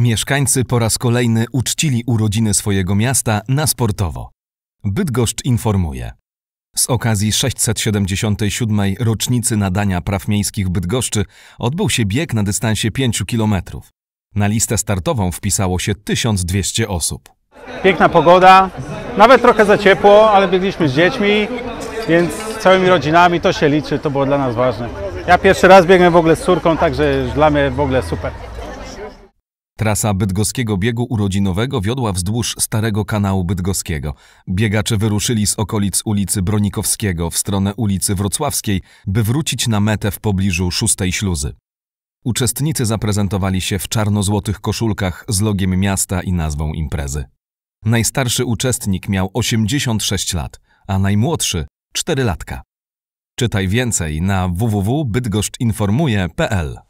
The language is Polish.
Mieszkańcy po raz kolejny uczcili urodziny swojego miasta na sportowo. Bydgoszcz informuje. Z okazji 677. rocznicy nadania praw miejskich Bydgoszczy odbył się bieg na dystansie 5 km. Na listę startową wpisało się 1200 osób. Piękna pogoda, nawet trochę za ciepło, ale biegliśmy z dziećmi, więc z całymi rodzinami to się liczy, to było dla nas ważne. Ja pierwszy raz biegłem w ogóle z córką, także dla mnie w ogóle super. Trasa bydgoskiego biegu urodzinowego wiodła wzdłuż starego kanału bydgoskiego. Biegacze wyruszyli z okolic ulicy Bronikowskiego w stronę ulicy Wrocławskiej, by wrócić na metę w pobliżu szóstej śluzy. Uczestnicy zaprezentowali się w czarno-złotych koszulkach z logiem miasta i nazwą imprezy. Najstarszy uczestnik miał 86 lat, a najmłodszy 4 latka. Czytaj więcej na www.bydgoszczinformuje.pl